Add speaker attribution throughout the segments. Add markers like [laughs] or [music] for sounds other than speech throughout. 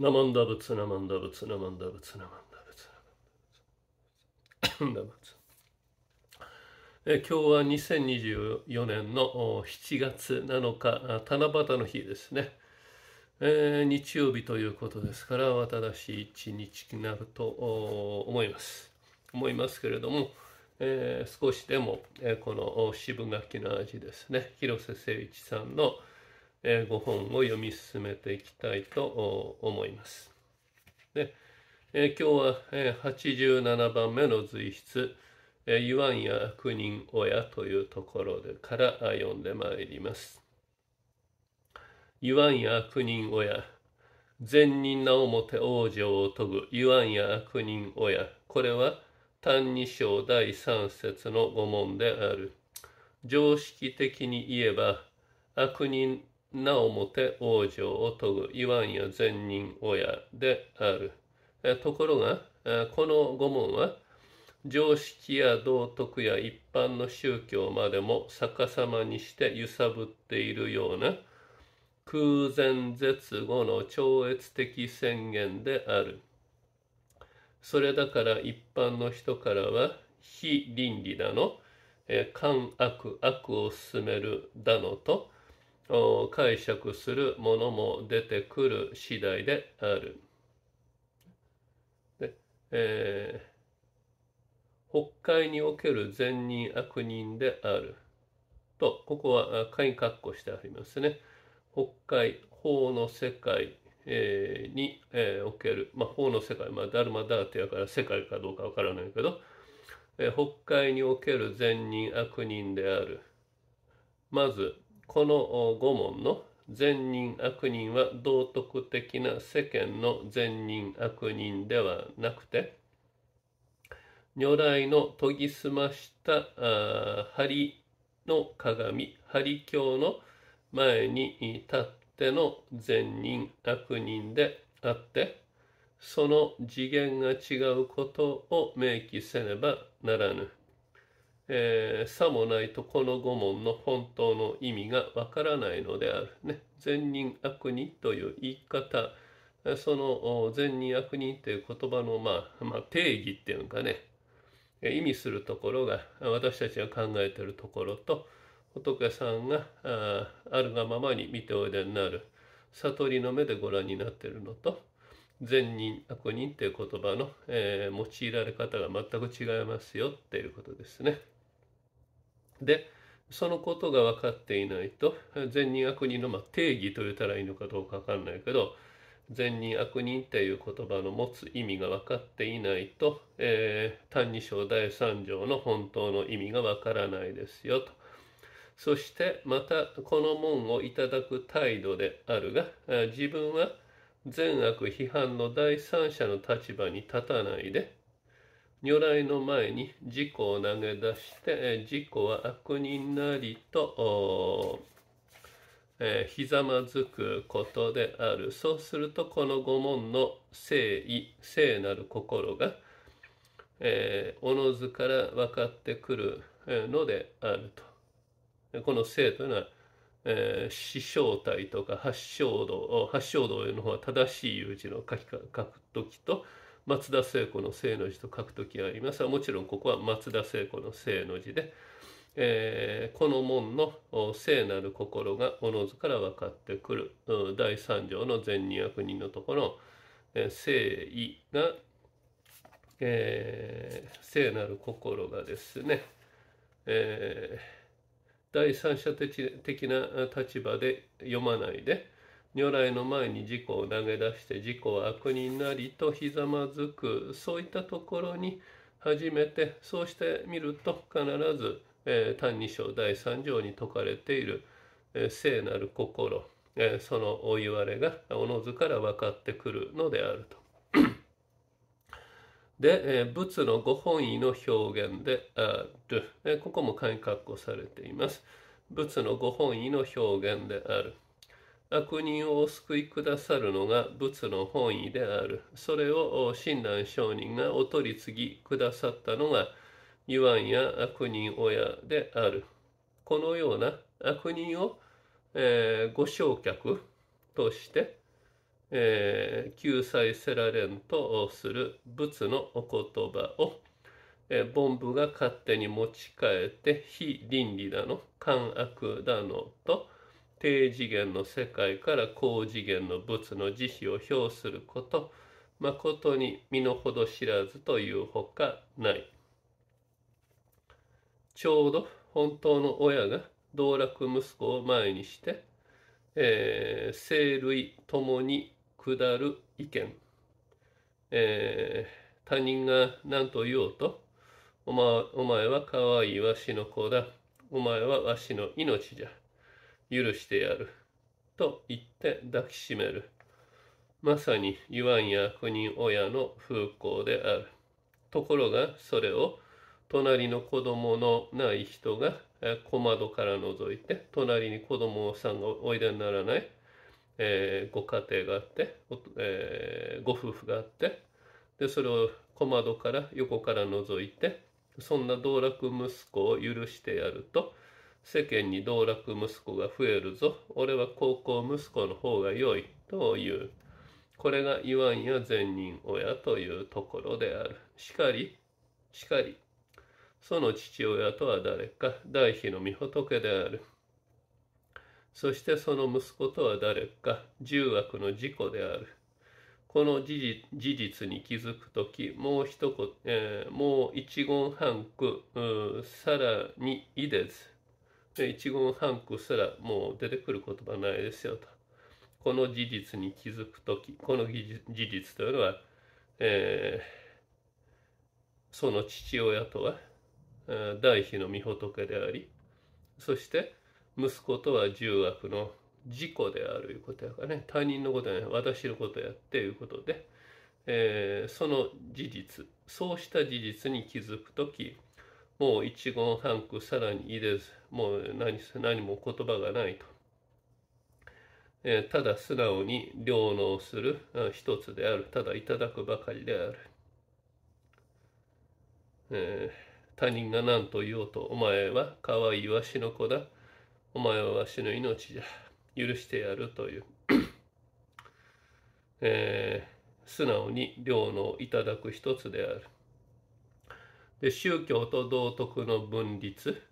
Speaker 1: ナマンダブツナマンダブツナマンダブツナマンダブツナマンダブツ。え今日は2024年の7月7日、七夕の日ですね。えー、日曜日ということですから、私一日になると思います。思いますけれども、えー、少しでも、えー、この渋柿の味ですね、広瀬誠一さんの「えー、ご本を読み進めていきたいと思います。で、えー、今日は、えー、87番目の随筆「えー、言わんや悪人親」というところでから読んでまいります。言わんや悪人親善人な表往生を研ぐ言わんや悪人親これは単二章第三節の御門である常識的に言えば悪人なおもて往生を研ぐ言わんや善人親である。ところが、この五門は、常識や道徳や一般の宗教までも逆さまにして揺さぶっているような空前絶後の超越的宣言である。それだから一般の人からは非倫理だの、えー、悪悪を進めるだのと解釈するものも出てくる次第である。でえー、北海における善人悪人である。と、ここはいかっこしてありますね。北海、法の世界、えー、に、えー、おける、まあ、法の世界、まあ、ダルマダーテやから世界かどうかわからないけど、えー、北海における善人悪人である。まず、この五問の善人悪人は道徳的な世間の善人悪人ではなくて如来の研ぎ澄ました針の鏡針鏡の前に立っての善人悪人であってその次元が違うことを明記せねばならぬ。えー、さもないとこの御問の本当の意味がわからないのである。ね、善人悪人という言い方、その善人悪人という言葉の、まあ、まあ、定義っていうかね、意味するところが私たちが考えているところと仏さんがあるがままに見ておいでになる悟りの目でご覧になっているのと善人悪人という言葉の、えー、用いられ方が全く違いますよっていうことですね。でそのことが分かっていないと善人悪人のまあ定義と言ったらいいのかどうか分かんないけど善人悪人っていう言葉の持つ意味が分かっていないと「えー、歎異抄」第3条の本当の意味が分からないですよと。そしてまたこの門をいただく態度であるが自分は善悪批判の第三者の立場に立たないで如来の前に自己を投げ出して、自己は悪人なりと、えー、ひざまずくことである。そうすると、この御門の誠意、聖なる心が、えー、おのずから分かってくるのであると。この聖というのは、えー、死生体とか八正道、八正道の方は正しい友字の書き書く時と、松田聖子の聖の字と書く時がありますがもちろんここは松田聖子の聖の字で、えー、この門の聖なる心がおのずから分かってくる第3条の善人悪人のところ、えー、聖意が、えー、聖なる心がですね、えー、第三者的な立場で読まないで、如来の前に自己を投げ出して自己は悪になりとひざまずくそういったところに初めてそうしてみると必ず「え異抄第三条に説かれている、え聖なる心、えそのお言われがおのずから分かってくるのであると。で、え仏のご本意の表現である、えここも簡括弧されています。仏のご本意の表現である。悪人をお救いくださるのが仏の本意である。それを親鸞上人がお取り次ぎくださったのが、言わんや悪人親である。このような悪人を、えー、ご焼却として、えー、救済せられんとする仏のお言葉を、えー、凡夫が勝手に持ち帰って非倫理だの、感悪だのと、低次元の世界から高次元の仏の慈悲を表すること誠に身の程知らずというほかないちょうど本当の親が道楽息子を前にして、えー、生類ともに下る意見、えー、他人が何と言おうとお前お前は可愛いわしの子だお前はわしの命じゃ許してやる。と言って抱きしめる。まさに言わんや国親の風光である。ところがそれを隣の子供のない人が小窓から覗いて隣に子供さんがおいでにならない、えー、ご家庭があって、えー、ご夫婦があってでそれを小窓から横から覗いてそんな道楽息子を許してやると世間に道楽息子が増えるぞ俺は高校息子の方が良いというこれが言わんや善人親というところであるしかりしかりその父親とは誰か大妃の御仏であるそしてその息子とは誰か重悪の事故であるこの事実に気づく時もう一言、えー、もう一言半句さらにいでず一言半句すらもう出てくる言葉ないですよと。この事実に気づく時この事実というのは、えー、その父親とは大悲の御仏でありそして息子とは重悪の事故であるいうことやからね他人のことや私のことやっていうことで、えー、その事実そうした事実に気づく時もう一言半句さらに入れず、もう何何も言葉がないと。えー、ただ素直に良能する一つである。ただいただくばかりである。えー、他人が何と言おうと、お前は可愛いわしの子だ。お前はわしの命じゃ。許してやるという。えー、素直に良能いただく一つである。で宗教と道徳の分立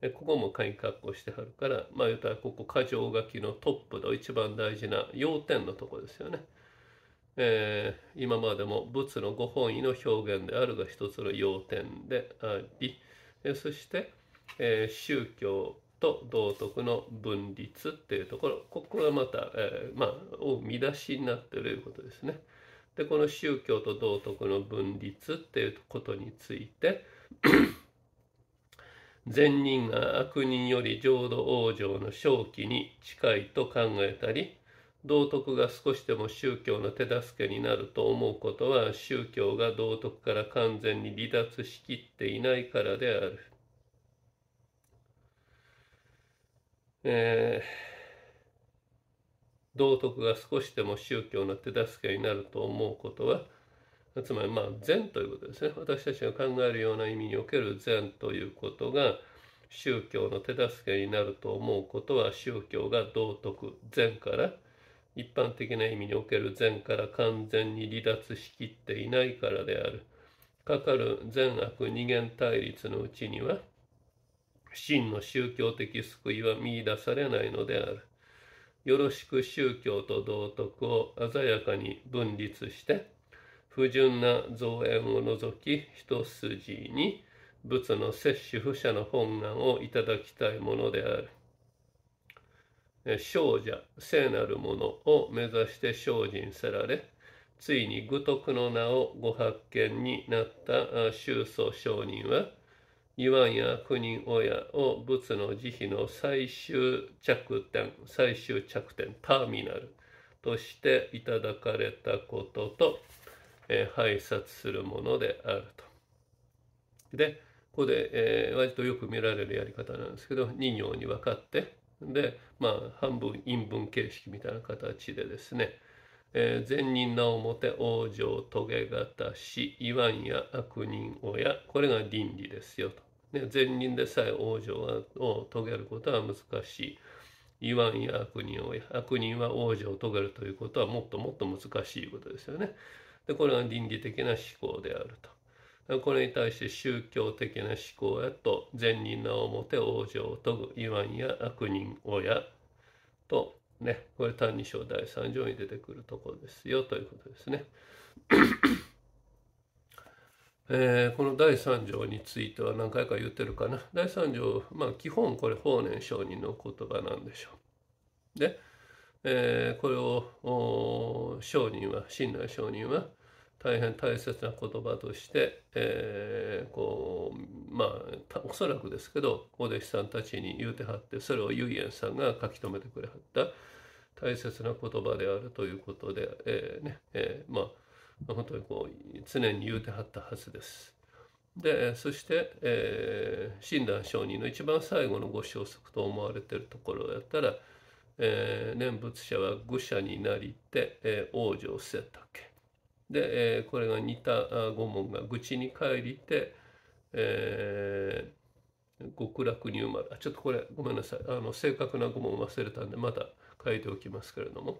Speaker 1: でここも改革をしてはるからまあ言ったらここ箇条書きのトップの一番大事な要点のとこですよね。えー、今までも仏のご本意の表現であるが一つの要点でありそして、えー、宗教と道徳の分立っていうところここがまた、えーまあ、見出しになっているということですね。でこの宗教と道徳の分立っていうことについて [clears throat] 善人が悪人より浄土往生の正気に近いと考えたり道徳が少しでも宗教の手助けになると思うことは宗教が道徳から完全に離脱しきっていないからである。えー道徳が少しでも宗教の手助けになると思うことはつまりまあ善ということですね私たちが考えるような意味における善ということが宗教の手助けになると思うことは宗教が道徳善から一般的な意味における善から完全に離脱しきっていないからであるかかる善悪二元対立のうちには真の宗教的救いは見いだされないのであるよろしく宗教と道徳を鮮やかに分立して不純な造園を除き一筋に仏の摂取不者の本願をいただきたいものである。少女聖なるものを目指して精進せられついに愚徳の名をご発見になった宗祖上人はわんや国親を仏の慈悲の最終着点、最終着点、ターミナルとしていただかれたことと、えー、拝察するものであると。で、ここで、えー、割とよく見られるやり方なんですけど、2行に分かって、で、まあ、半分陰文形式みたいな形でですね、えー、善人な表往生遂げ方し言わんや悪人親これが倫理ですよと、ね、善人でさえ往生を遂げることは難しい言わんや悪人親悪人は往生を遂げるということはもっともっと難しいことですよねでこれが倫理的な思考であるとこれに対して宗教的な思考やと善人な表往生を遂ぐ言わんや悪人親とね、これ「歎異抄」第3条に出てくるところですよということですね。[coughs] えー、この第3条については何回か言ってるかな第3条まあ基本これ法然上人の言葉なんでしょう。で、えー、これを上人は親鸞上人は「大変大切な言葉として、えー、こうまあおそらくですけどお弟子さんたちに言うてはってそれをユイエンさんが書き留めてくれはった大切な言葉であるということで、えー、ねえー、まあ本当にこう常に言うてはったはずです。でそして、えー、親鸞上人の一番最後のご消息と思われてるところやったら、えー、念仏者は愚者になりて、えー、往生せったっけで、えー、これが似た御門が愚痴に帰りて、えー、極楽に生まれちょっとこれごめんなさいあの正確な御門忘れたんでまた書いておきますけれども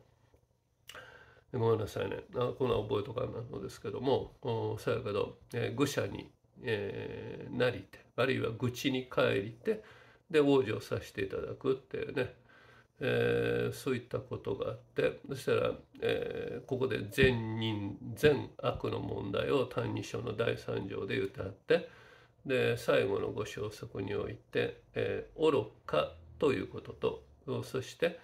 Speaker 1: ごめんなさいねあこんな覚えとかなのですけどもおそやけど、えー、愚者に、えー、なりてあるいは愚痴に帰りてで王女をさせていただくっていうねえー、そういったことがあってそしたら、えー、ここで善人善悪の問題を「歎異抄」の第三条で言ってあっで最後のご小則において「えー、愚か」ということとそして、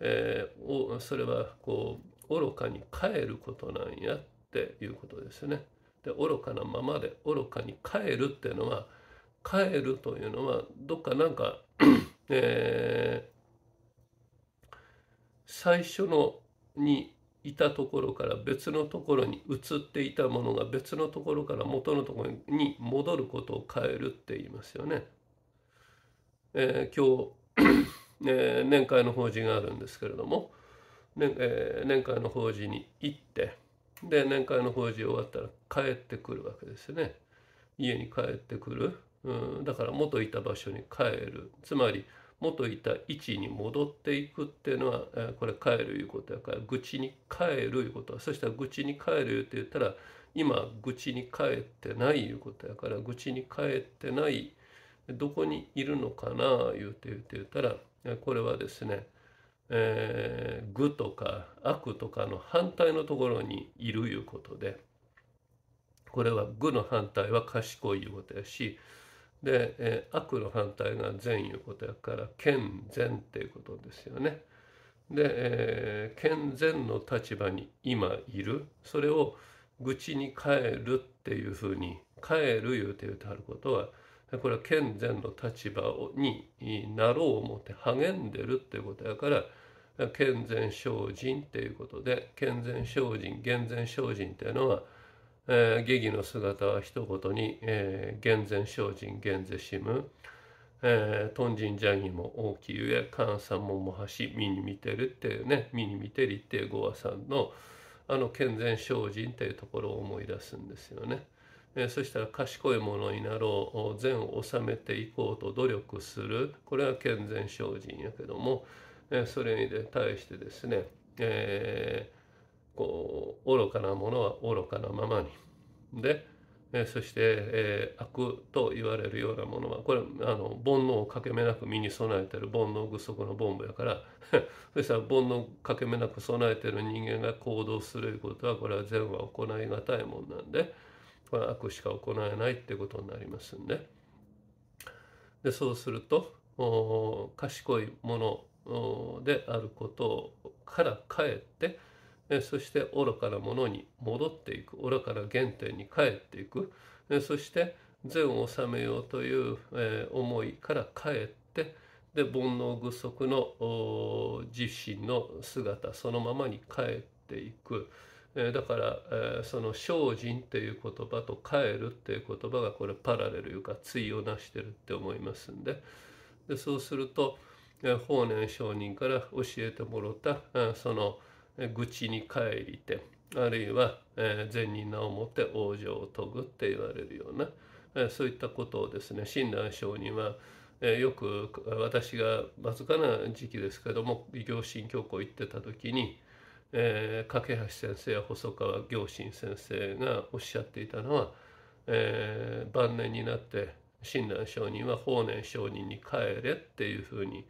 Speaker 1: えー、それはこう愚かに帰ることなんやっていうことですね。で愚かなままで愚かに帰るっていうのは帰るというのはどっかなんか [clears throat] えー最初のにいたところから別のところに移っていたものが別のところから元のところに戻ることを変えるって言いますよね。えー、今日えー、年会の法事があるんですけれども、ねえー、年会の法事に行ってで年会の法事終わったら帰ってくるわけですね。家に帰ってくる、うん、だから元いた場所に帰るつまり元いた位置に戻っていくっていうのはこれ帰るいうことやから愚痴に帰るいうことそしたら愚痴に帰るって言ったら今愚痴に帰ってないいうことやから愚痴に帰ってないどこにいるのかな言うて言うて言ったらこれはですねえー、愚とか悪とかの反対のところにいるいうことでこれは愚の反対は賢いいうことやしで、えー、悪の反対が善いうことやから健全っていうことですよね。で、えー、健全の立場に今いるそれを愚痴に変えるっていうふうに変える言うて言うてはることはこれは健全の立場になろう思って励んでるっていうことやから健全精進っていうことで健全精進厳全精進っていうのはえー、疑義の姿は一言に、えー、厳然精進厳是しむ、えー、トンジンジャギも大きいゆえ、関さももはし、身に見てるっていうね、身に見てりっていうさんの、あの健全精進っていうところを思い出すんですよね。えー、そしたら賢いものになろう善を治めていこうと努力するこれは健全精進やけども、えー、それに対してですね、えこう愚かなものは愚かなままにでそして、えー、悪と言われるようなものはこれあの煩悩をかけめなく身に備えてる煩悩具足のボンボやから [laughs] そしたら煩悩かけめなく備えてる人間が行動することはこれは善は行い難いもんなんでこれは悪しか行えないってことになりますんででそうすると賢いものであることからかえってそして愚かなものに戻っていく愚かな原点に帰っていくそして善を治めようという思いから帰ってで煩悩具足の自身の姿そのままに帰っていくだからその「精進」っていう言葉と「帰る」っていう言葉がこれパラレルいうか対をなしてるって思いますんででそうすると法然上人から教えてもろたその「愚痴に帰りてあるいは、えー、善人名をもって往生を研ぐって言われるような、えー、そういったことをですね親鸞聖人は、えー、よく私がわずかな時期ですけども異業神教校行ってた時に、えー、架橋先生や細川行進先生がおっしゃっていたのは、えー、晩年になって親鸞聖人は法然上人に帰れっていうふうに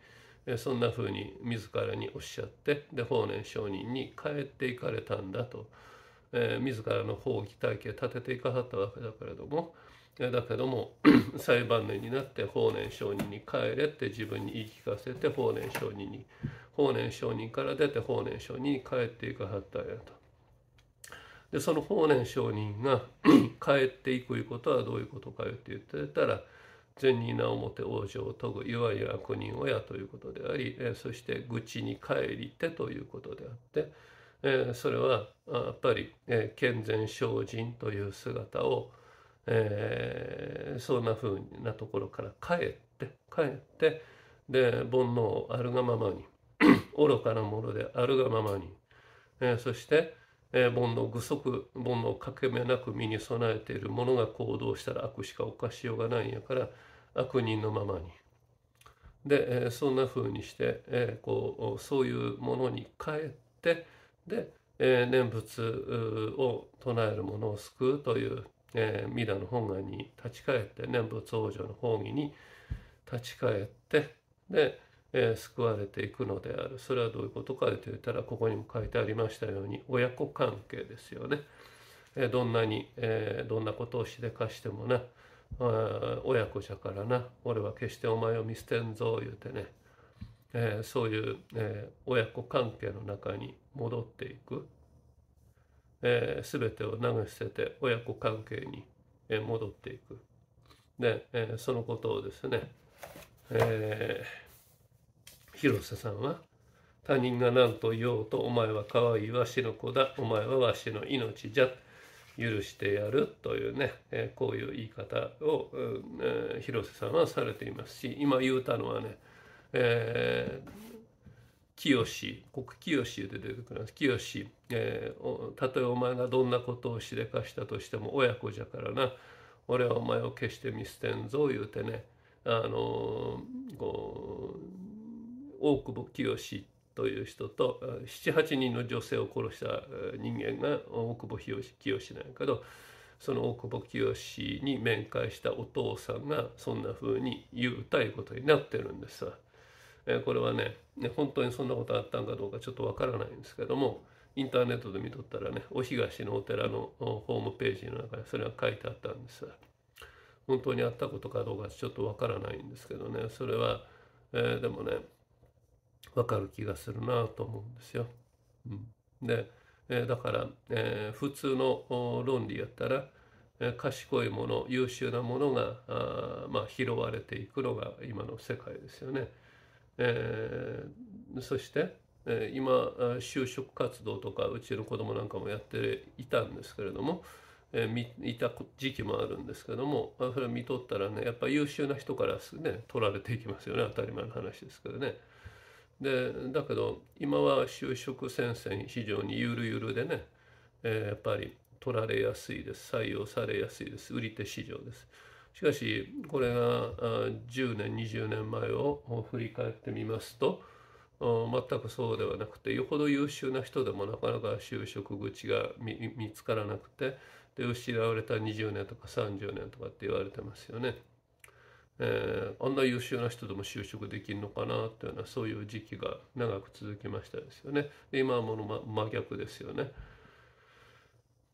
Speaker 1: そんなふうに自らにおっしゃってで法然上人に帰っていかれたんだと、えー、自らの法義体系立てていかはったわけだけれどもだけども [clears throat] 裁判年になって法然上人に帰れって自分に言い聞かせて法然上人に法然上人から出て法然上人に帰っていかはったんやと。でその法然上人が [clears throat] 帰っていくいうことはどういうことかよって言ってたら「善人な表往生を研ぐいわゆる悪人親ということであり、えそして愚痴に帰りてということであって、えそれはやっぱり、え健全精進という姿を、えそんなふうなところから帰って帰ってで煩悩をあるがままに [clears throat] 愚かなものであるがままに、えそして、え煩悩具足煩悩かけめなく身に備えている者が行動したら悪しか犯しようがないんやから悪人のままに。で、えそんな風にして、えこうそういうものに帰ってで、え念仏を唱える者を救うという、え弥陀の本願に立ち返って念仏往生の法義に立ち返ってで、えー、救われていくのであるそれはどういうことかといったらここにも書いてありましたように親子関係ですよね、えー、どんなに、えー、どんなことをしでかしてもな親子じゃからな俺は決してお前を見捨てんぞ言うてね、えー、そういう、えー、親子関係の中に戻っていく、えー、全てを投げ捨てて親子関係に、えー、戻っていくで、えー、そのことをですね、えー広瀬さんは他人が何と言おうとお前は可愛いわしの子だお前はわしの命じゃ許してやるというね、えこういう言い方を、え広瀬さんはされていますし今言うたのはね、えー、清国こ清で出てくるんです清、えー、たとえお前がどんなことをしでかしたとしても親子じゃからな俺はお前を決して見捨てんぞ言うてねあのー、こう大久保清という人と78人の女性を殺した人間が大久保清なんやけどその大久保清に面会したお父さんがそんな風に言うたいことになってるんですわ。これはね本当にそんなことあったんかどうかちょっとわからないんですけどもインターネットで見とったらねお東のお寺のホームページの中にそれが書いてあったんです本当にあったことかどうかちょっとわからないんですけどねそれは、えー、でもね分かる気がするなと思うんですよ。うん、で、えー、だから、えー、普通の論理やったら、えー、賢いもの優秀なものがあ、まあ、拾われていくのが今の世界ですよね。えー、そして、えー、今就職活動とかうちの子供なんかもやっていたんですけれども、えいた時期もあるんですけどもそれ見とったらねやっぱ優秀な人からね取られていきますよね当たり前の話ですけどね。でだけど今は就職戦線非常にゆるゆるでね、えー、やっぱり取られやすいです採用されやすいです売り手市場ですしかしこれが10年20年前を振り返ってみますと全くそうではなくてよほど優秀な人でもなかなか就職口が見つからなくてで失われた20年とか30年とかって言われてますよね。えー、あんな優秀な人でも就職できるのかなというようなそういう時期が長く続きましたですよね。今はもの、真逆ですよね。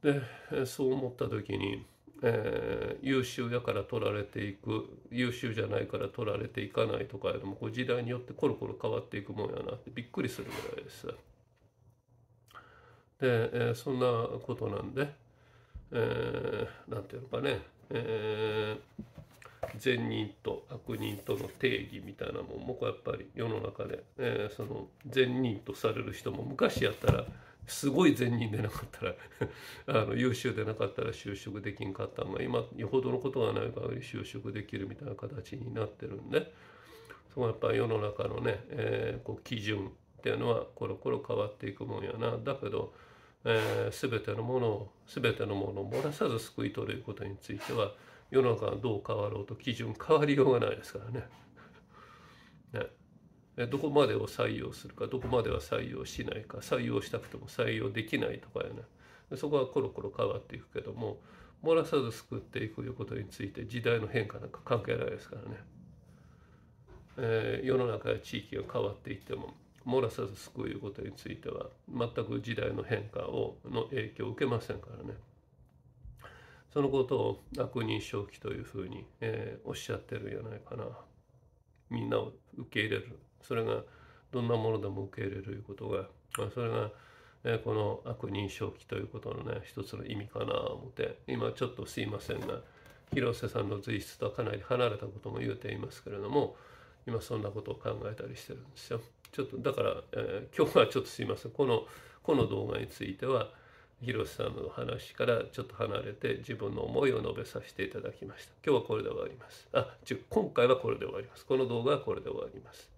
Speaker 1: でそう思った時に、えー、優秀やから取られていく優秀じゃないから取られていかないとかいうのもこう時代によってコロコロ変わっていくもんやなってびっくりするぐらいです。で、えー、そんなことなんで何、えー、て言うのかね、えー善人と悪人との定義みたいなもんもやっぱり世の中で、えー、その善人とされる人も昔やったらすごい善人でなかったら [laughs] あの優秀でなかったら就職できんかったんが今よほどのことがない場り就職できるみたいな形になってるんでそこはやっぱ世の中のね、えー、こう基準っていうのはコロコロ変わっていくもんやな。だけどえー、全てのものを全てのものを漏らさず救い取ることについては世の中がどう変わろうと基準変わりようがないですからね。ねどこまでを採用するかどこまでは採用しないか採用したくても採用できないとかやねそこはコロコロ変わっていくけども漏らさず救っていくいうことについて時代の変化なんか関係ないですからね、えー、世の中や地域が変わっていっても漏らさず救ういうことについては全く時代の変化をの影響を受けませんからね。そのことを悪人正気というふうに、えー、おっしゃってるんじゃないかなみんなを受け入れるそれがどんなものでも受け入れるということが、まあ、それが、えー、この悪人正気ということのね一つの意味かな思って今ちょっとすいませんが広瀬さんの随筆とはかなり離れたことも言うていますけれども今そんなことを考えたりしてるんですよ。ちょっとだから、えー、今日はちょっとすいませんこのこの動画については広瀬さんの話からちょっと離れて自分の思いを述べさせていただきました。今日はこれで終わります。あ、今回はこれで終わります。この動画はこれで終わります。